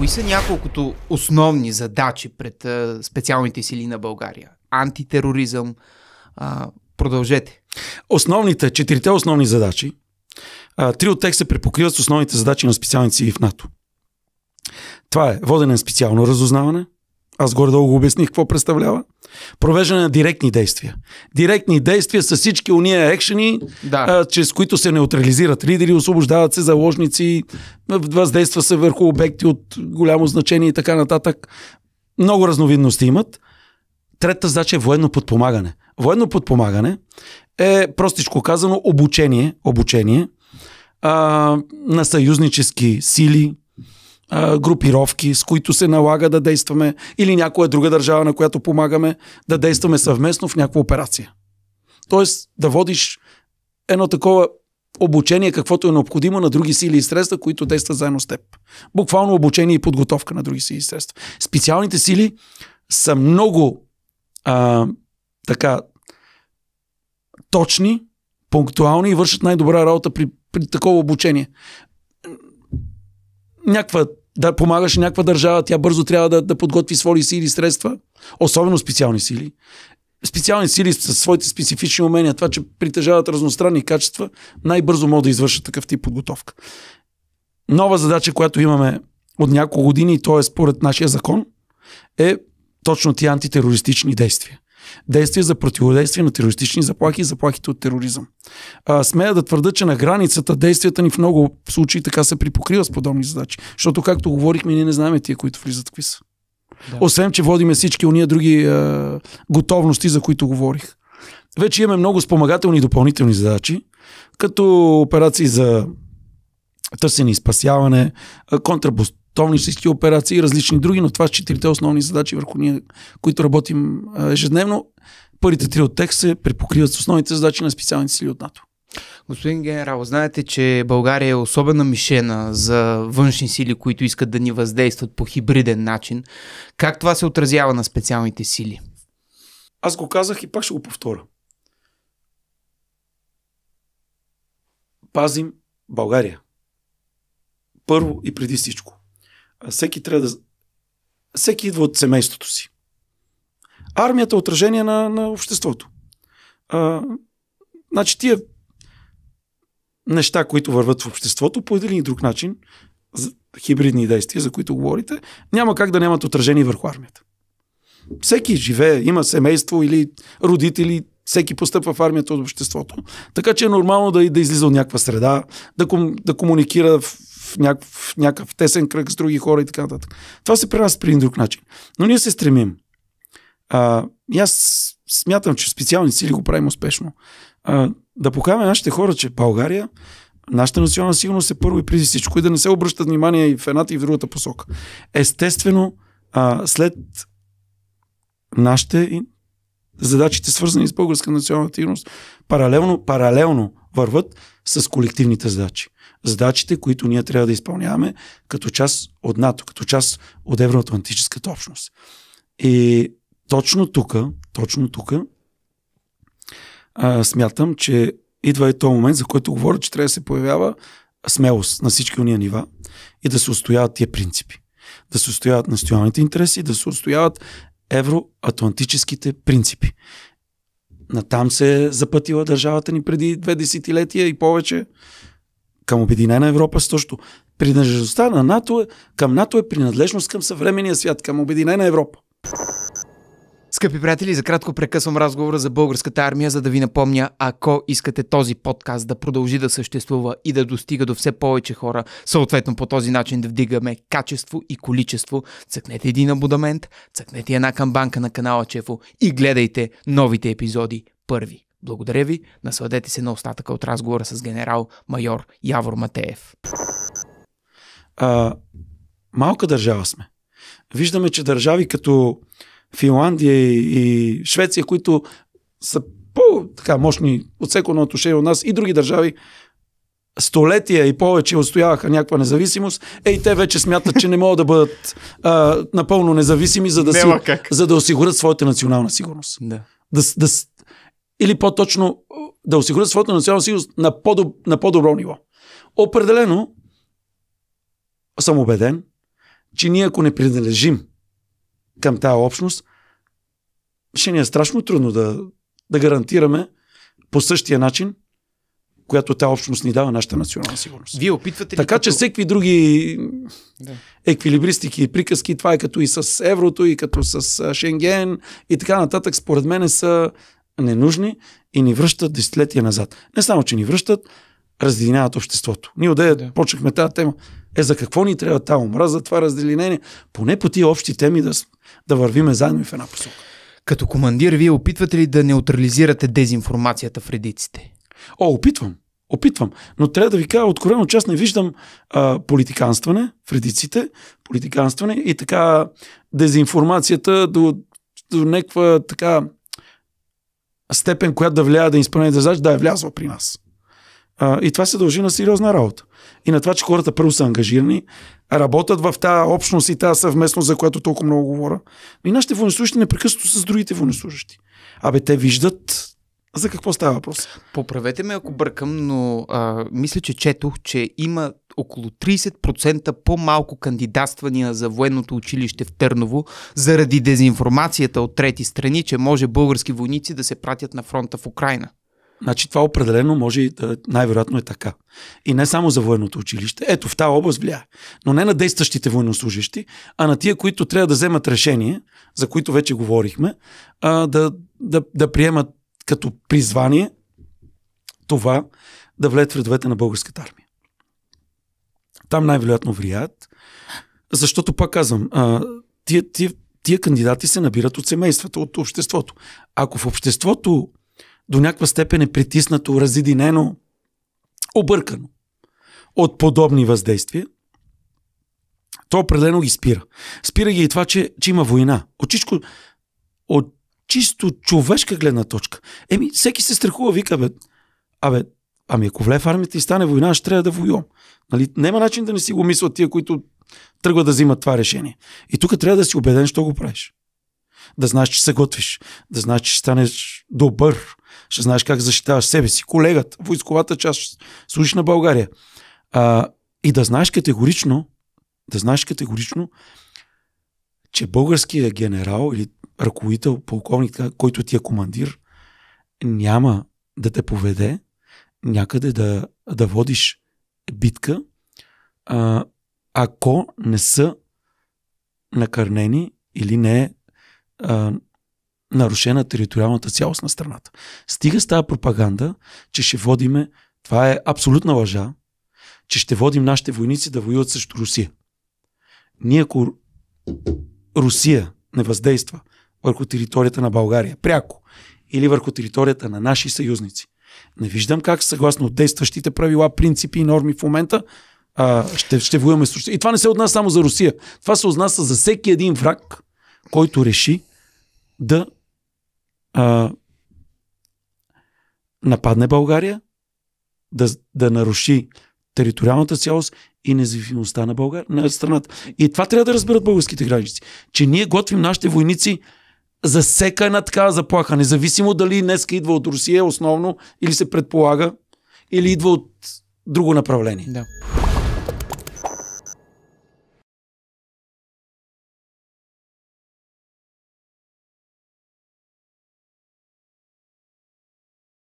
Кои са няколкото основни задачи пред специалните сили на България? Антитероризъм. А, продължете. Основните, четирите основни задачи, а, три от тях се препокриват с основните задачи на специалните сили в НАТО. Това е водене на специално разузнаване. Аз горе-долу го обясних какво представлява. Провеждане на директни действия. Директни действия са всички уния екшени, да. а, чрез които се неутрализират лидери, освобождават се заложници, въздейства се върху обекти от голямо значение и така нататък. Много разновидности имат. Третата задача е военно подпомагане. Военно подпомагане е, простичко казано, обучение, обучение а, на съюзнически сили, групировки, с които се налага да действаме, или някоя друга държава, на която помагаме, да действаме съвместно в някаква операция. Тоест да водиш едно такова обучение, каквото е необходимо на други сили и средства, които действат заедно с теб. Буквално обучение и подготовка на други сили и средства. Специалните сили са много а, така точни, пунктуални и вършат най-добра работа при, при такова обучение. Някаква да помагаш някаква държава, тя бързо трябва да, да подготви свои сили и средства, особено специални сили. Специални сили със своите специфични умения, това, че притежават разностранни качества, най-бързо могат да извършат такъв тип подготовка. Нова задача, която имаме от няколко години, и то е според нашия закон, е точно ти антитерористични действия. Действия за противодействие на терористични заплахи и заплахите от тероризъм. А, смея да твърда, че на границата действията ни в много случаи така се припокрива с подобни задачи. Защото, както говорихме, ние не знаем тия, които влизат какви са. Да. Освен, че водиме всички уния други а, готовности, за които говорих. Вече имаме много спомагателни и допълнителни задачи, като операции за търсене и спасяване, контрабуст световнически операции и различни други, но това са четирите основни задачи, върху ние, които работим ежедневно. Първите три от тях се припокриват с основните задачи на специалните сили от НАТО. Господин генерал, знаете, че България е особена мишена за външни сили, които искат да ни въздействат по хибриден начин. Как това се отразява на специалните сили? Аз го казах и пак ще го повторя. Пазим България. Първо и преди всичко всеки трябва да... Всеки идва от семейството си. Армията е отражение на, на обществото. А, значи тия неща, които върват в обществото, по един и друг начин, хибридни действия, за които говорите, няма как да нямат отражение върху армията. Всеки живее, има семейство или родители, всеки постъпва в армията от обществото. Така че е нормално да, да излиза от някаква среда, да, ком, да комуникира в в някакъв, някакъв тесен кръг с други хора и така нататък. Това се прераства при един друг начин. Но ние се стремим. А, и аз смятам, че специални сили го правим успешно. А, да покажем нашите хора, че България, нашата национална сигурност е първо и преди всичко и да не се обръщат внимание и в едната и в другата посока. Естествено, а, след нашите задачите, свързани с българска национална сигурност, паралелно, паралелно върват с колективните задачи. Задачите, които ние трябва да изпълняваме като част от НАТО, като част от Евроатлантическата общност. И точно тук, точно тук, смятам, че идва и този момент, за който говоря, че трябва да се появява смелост на всички уния нива и да се устояват тия принципи. Да се устояват националните интереси, да се устояват евроатлантическите принципи. Натам се е запътила държавата ни преди две десетилетия и повече към Обединена Европа също. Принадлежността на НАТО е, към НАТО е принадлежност към съвременния свят, към Обединена Европа. Скъпи приятели, за кратко прекъсвам разговора за българската армия, за да ви напомня, ако искате този подкаст да продължи да съществува и да достига до все повече хора, съответно по този начин да вдигаме качество и количество, цъкнете един абонамент, цъкнете една камбанка на канала Чефо и гледайте новите епизоди първи. Благодаря ви, насладете се на остатъка от разговора с генерал майор Явор Матеев. А, малка държава сме. Виждаме, че държави като Финландия и, и Швеция, които са по-така мощни от всеко отношение от нас и други държави, столетия и повече отстояваха някаква независимост, е и те вече смятат, че не могат да бъдат а, напълно независими, за да, си, за да осигурят своята национална сигурност. Да. Да, да, или по-точно да осигурят своята национална сигурност на, по-доб, на по-добро ниво. Определено съм убеден, че ние ако не принадлежим към тази общност, ще ни е страшно трудно да, да гарантираме по същия начин, която тази общност ни дава нашата национална сигурност. Вие опитвате ли така като... че всеки други да. еквилибристики и приказки, това е като и с еврото, и като с Шенген и така нататък, според мен са ненужни и ни връщат десетилетия назад. Не само, че ни връщат, разединяват обществото. Ние отдея да. почнахме тази тема. Е, за какво ни трябва тази омраза, това разделение? Поне по тия общи теми да, да вървиме заедно и в една посока. Като командир, вие опитвате ли да неутрализирате дезинформацията в редиците? О, опитвам. Опитвам. Но трябва да ви кажа, откровено, част не виждам а, политиканстване в редиците, политиканстване и така дезинформацията до, до някаква така степен, която да влияе да изпълнят да задача, да е влязла при нас. А, и това се дължи на сериозна работа. И на това, че хората първо са ангажирани, работят в тази общност и тази съвместност, за която толкова много говоря. И нашите военнослужащи непрекъснато с другите военнослужащи. Абе, те виждат за какво става въпрос? Поправете ме, ако бъркам, но а, мисля, че четох, че има около 30% по-малко кандидатствания за военното училище в Търново заради дезинформацията от трети страни, че може български войници да се пратят на фронта в Украина. Значи това определено може да, най-вероятно е така. И не само за военното училище. Ето в тази област влияе. Но не на действащите военнослужащи, а на тия, които трябва да вземат решение, за които вече говорихме, а, да, да, да приемат като призвание това да влеят в редовете на българската армия. Там най-вероятно влияят, защото пак казвам, а, тия, тия, тия кандидати се набират от семействата, от обществото. Ако в обществото до някаква степен е притиснато, разединено, объркано от подобни въздействия, то определено ги спира. Спира ги и това, че, че има война. От, чичко, от чисто човешка гледна точка. Еми, всеки се страхува, вика, бе, абе, ами ако вле в армията и стане война, ще трябва да воювам. Нали? Нема начин да не си го мислят тия, които тръгват да взимат това решение. И тук трябва да си убеден, що го правиш. Да знаеш, че се готвиш. Да знаеш, че станеш добър. Ще знаеш как защитаваш себе си, колегата, войсковата част, служиш на България. А, и да знаеш категорично, да знаеш категорично, че българският генерал или ръководител, полковник, който ти е командир, няма да те поведе някъде да, да водиш битка, а, ако не са накърнени или не а, нарушена териториалната цялост на страната. Стига с тази пропаганда, че ще водиме, това е абсолютна лъжа, че ще водим нашите войници да воюват срещу Русия. Ние ако Русия не въздейства върху територията на България, пряко, или върху територията на наши съюзници, не виждам как съгласно действащите правила, принципи и норми в момента а, ще, ще воюваме с Русия. И това не се отнася само за Русия. Това се отнася за всеки един враг, който реши да а, нападне България, да, да наруши териториалната цялост и независимостта на, Българ... на страната. И това трябва да разберат българските граници. Че ние готвим нашите войници за всяка една такава заплаха, независимо дали днеска идва от Русия основно, или се предполага, или идва от друго направление. Да.